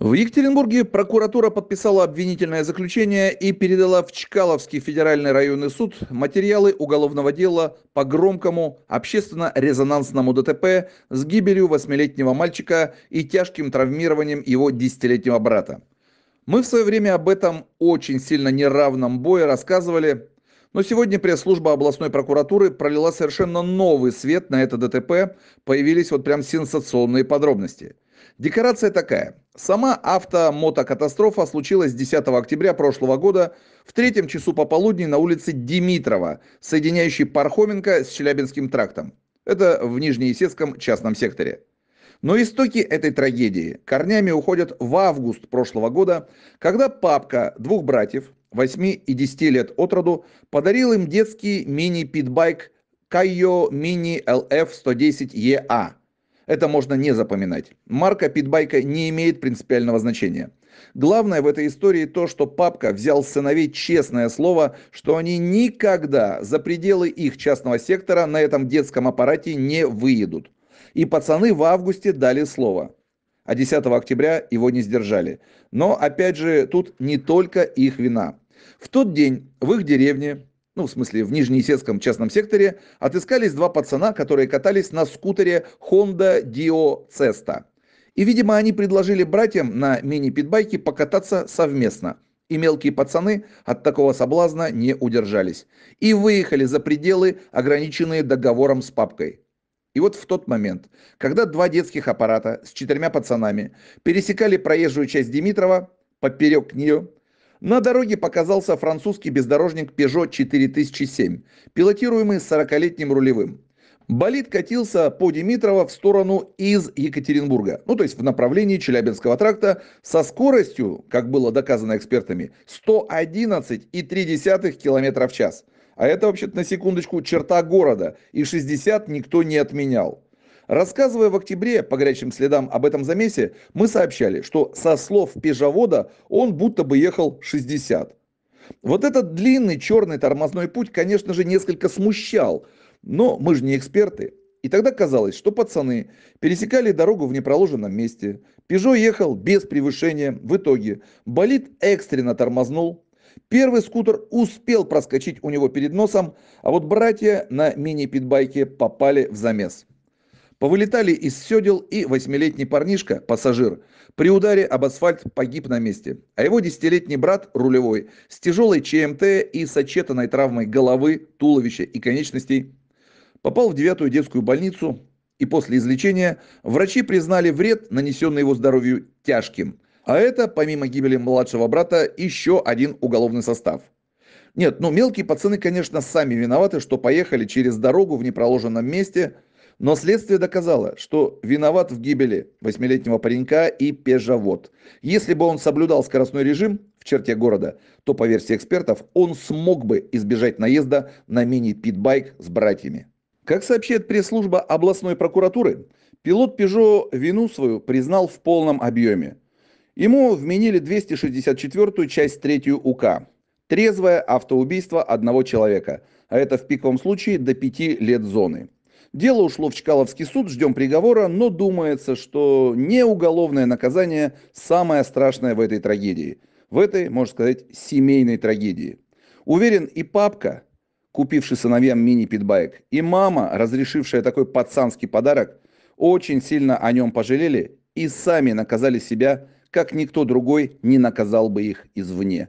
В Екатеринбурге прокуратура подписала обвинительное заключение и передала в Чкаловский федеральный районный суд материалы уголовного дела по громкому общественно-резонансному ДТП с гибелью восьмилетнего мальчика и тяжким травмированием его десятилетнего брата. Мы в свое время об этом очень сильно неравном бое рассказывали, но сегодня пресс-служба областной прокуратуры пролила совершенно новый свет на это ДТП, появились вот прям сенсационные подробности – Декорация такая. Сама автомотокатастрофа случилась 10 октября прошлого года в третьем часу пополудни на улице Димитрова, соединяющей Пархоменко с Челябинским трактом. Это в Нижнеесецком частном секторе. Но истоки этой трагедии корнями уходят в август прошлого года, когда папка двух братьев, 8 и 10 лет от роду, подарил им детский мини-питбайк Кайо Мини LF 110 EA – это можно не запоминать. Марка питбайка не имеет принципиального значения. Главное в этой истории то, что папка взял сыновей честное слово, что они никогда за пределы их частного сектора на этом детском аппарате не выедут. И пацаны в августе дали слово. А 10 октября его не сдержали. Но опять же, тут не только их вина. В тот день в их деревне ну, в смысле, в Нижнеисетском частном секторе, отыскались два пацана, которые катались на скутере Honda Dio Cesta. И, видимо, они предложили братьям на мини-питбайке покататься совместно. И мелкие пацаны от такого соблазна не удержались. И выехали за пределы, ограниченные договором с папкой. И вот в тот момент, когда два детских аппарата с четырьмя пацанами пересекали проезжую часть Димитрова, поперек нее на дороге показался французский бездорожник Peugeot 4007, пилотируемый 40-летним рулевым. Болид катился по Димитрова в сторону из Екатеринбурга, ну то есть в направлении Челябинского тракта со скоростью, как было доказано экспертами, 111,3 км в час. А это вообще-то на секундочку черта города, и 60 никто не отменял. Рассказывая в октябре по горячим следам об этом замесе, мы сообщали, что со слов пежавода он будто бы ехал 60. Вот этот длинный черный тормозной путь, конечно же, несколько смущал, но мы же не эксперты. И тогда казалось, что пацаны пересекали дорогу в непроложенном месте. Пежо ехал без превышения. В итоге болит экстренно тормознул. Первый скутер успел проскочить у него перед носом, а вот братья на мини-питбайке попали в замес. Повылетали из седел, и восьмилетний парнишка, пассажир, при ударе об асфальт погиб на месте. А его десятилетний брат, рулевой, с тяжелой ЧМТ и сочетанной травмой головы, туловища и конечностей, попал в девятую детскую больницу, и после излечения врачи признали вред, нанесенный его здоровью, тяжким. А это, помимо гибели младшего брата, еще один уголовный состав. Нет, ну мелкие пацаны, конечно, сами виноваты, что поехали через дорогу в непроложенном месте – но следствие доказало, что виноват в гибели восьмилетнего паренька и пежавод. Если бы он соблюдал скоростной режим в черте города, то, по версии экспертов, он смог бы избежать наезда на мини-питбайк с братьями. Как сообщает пресс-служба областной прокуратуры, пилот «Пежо» вину свою признал в полном объеме. Ему вменили 264 часть 3 УК. Трезвое автоубийство одного человека, а это в пиковом случае до 5 лет зоны – Дело ушло в Чкаловский суд, ждем приговора, но думается, что не уголовное наказание самое страшное в этой трагедии. В этой, можно сказать, семейной трагедии. Уверен, и папка, купивший сыновьям мини-питбайк, и мама, разрешившая такой пацанский подарок, очень сильно о нем пожалели и сами наказали себя, как никто другой не наказал бы их извне.